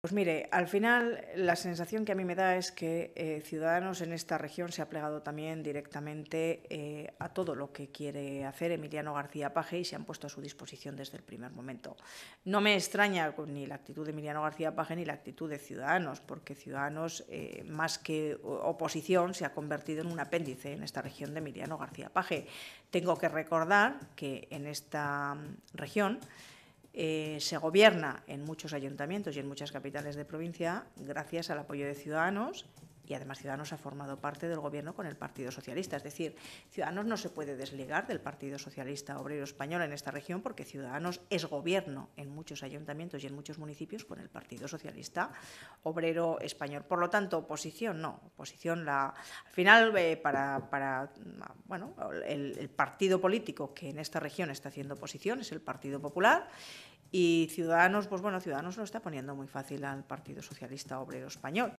Pues mire, al final la sensación que a mí me da es que eh, Ciudadanos en esta región se ha plegado también directamente eh, a todo lo que quiere hacer Emiliano García Paje y se han puesto a su disposición desde el primer momento. No me extraña ni la actitud de Emiliano García Paje ni la actitud de Ciudadanos, porque Ciudadanos, eh, más que oposición, se ha convertido en un apéndice en esta región de Emiliano García Paje. Tengo que recordar que en esta mm, región eh, se gobierna en muchos ayuntamientos y en muchas capitales de provincia gracias al apoyo de Ciudadanos y además Ciudadanos ha formado parte del gobierno con el Partido Socialista. Es decir, Ciudadanos no se puede desligar del Partido Socialista Obrero Español en esta región porque Ciudadanos es gobierno en muchos ayuntamientos y en muchos municipios con el Partido Socialista obrero español. Por lo tanto, oposición no. Oposición la, al final, eh, para, bueno, el, partido político que en esta región está haciendo oposición es el Partido Popular. Y Ciudadanos, pues bueno, Ciudadanos lo está poniendo muy fácil al Partido Socialista Obrero Español.